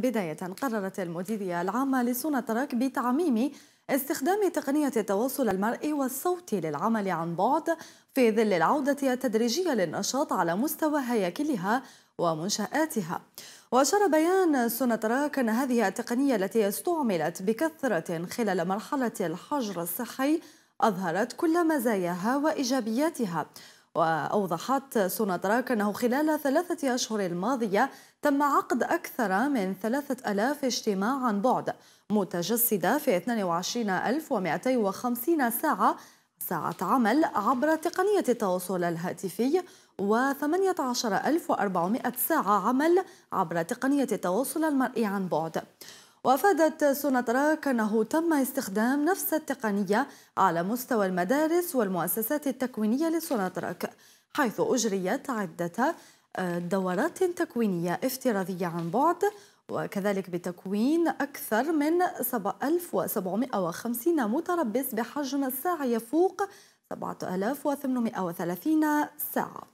بداية قررت المديرية العامة لسونا ترك بتعميم استخدام تقنية التواصل المرئي والصوتي للعمل عن بعد في ظل العودة التدريجية للنشاط على مستوى هياكلها ومنشآتها وأشار بيان تراك أن هذه التقنية التي استعملت بكثرة خلال مرحلة الحجر الصحي أظهرت كل مزاياها وإيجابياتها وأوضحت سوناتراك أنه خلال ثلاثة أشهر الماضية تم عقد أكثر من 3000 اجتماع عن بعد متجسدة في 22250 ساعة ساعة عمل عبر تقنية التواصل الهاتفي و18400 ساعة عمل عبر تقنية التواصل المرئي عن بعد وأفادت سوناتراك أنه تم استخدام نفس التقنية على مستوى المدارس والمؤسسات التكوينية لسوناتراك حيث أجريت عدة آه، دورات تكوينية افتراضية عن بعد وكذلك بتكوين أكثر من 1750 متربص بحجم الساعة يفوق 7830 ساعة